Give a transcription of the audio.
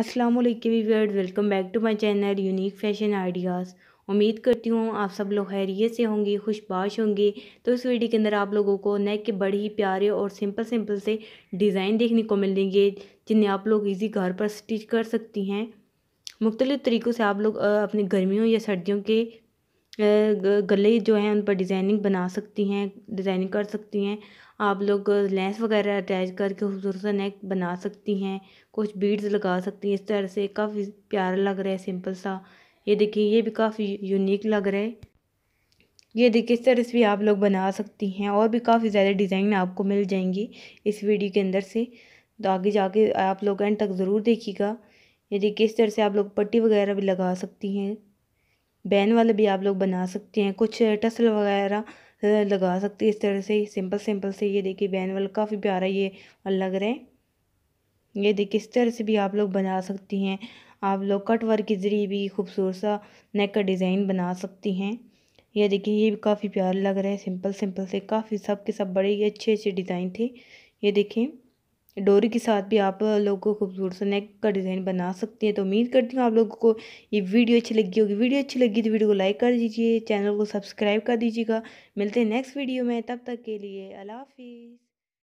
अस्सलाम वालेकुम viewers welcome back to my channel unique fashion ideas उम्मीद करती हूँ आप सब लोग खैरियत से होंगे खुशबाश होंगे तो इस वीडियो के अंदर आप लोगों को नेक के बड़े ही प्यारे और सिंपल सिंपल से डिज़ाइन देखने को मिलेंगे जिन्हें आप लोग इजी घर पर स्टिच कर सकती हैं मुख्तलिफ़ तरीक़ों से आप लोग अपनी गर्मियों या सर्दियों के गले जो हैं उन पर डिज़ाइनिंग बना सकती हैं डिज़ाइनिंग कर सकती हैं आप लोग लेंस वगैरह अटैच करके खूबसूरत सा नेक बना सकती हैं कुछ बीड्स लगा सकती हैं इस तरह से काफ़ी प्यारा लग रहा है सिंपल सा ये देखिए ये भी काफ़ी यूनिक लग रहा है ये देखिए इस तरह से भी आप लोग बना सकती हैं और भी काफ़ी ज़्यादा डिज़ाइन आपको मिल जाएंगी इस वीडियो के अंदर से तो आगे जाके आप लोग एंड तक ज़रूर देखिएगा ये देखिए इस तरह से आप लोग पट्टी वगैरह भी लगा सकती हैं बैन वाले भी आप लोग बना सकते हैं कुछ टसल वगैरह लगा सकते हैं इस तरह से सिंपल सिंपल से ये देखिए बैन वाला काफ़ी प्यारा ये लग रहा है ये देखिए इस तरह से भी आप लोग बना सकती हैं आप लोग कट वर्क के ज़रिए भी खूबसूरत सा नेक का डिज़ाइन बना सकती हैं ये देखिए ये भी काफ़ी प्यारा लग रहा है सिंपल सिंपल से काफ़ी सब के सब बड़े ही अच्छे अच्छे डिज़ाइन थे ये देखें डोरी के साथ भी आप लोगों को खूबसूरत सा नेक का डिज़ाइन बना सकते हैं तो उम्मीद करती हूँ आप लोगों को ये वीडियो अच्छी लगी होगी वीडियो अच्छी लगी तो वीडियो को लाइक कर दीजिए चैनल को सब्सक्राइब कर दीजिएगा मिलते हैं नेक्स्ट वीडियो में तब तक के लिए अल्लाह हाफिज़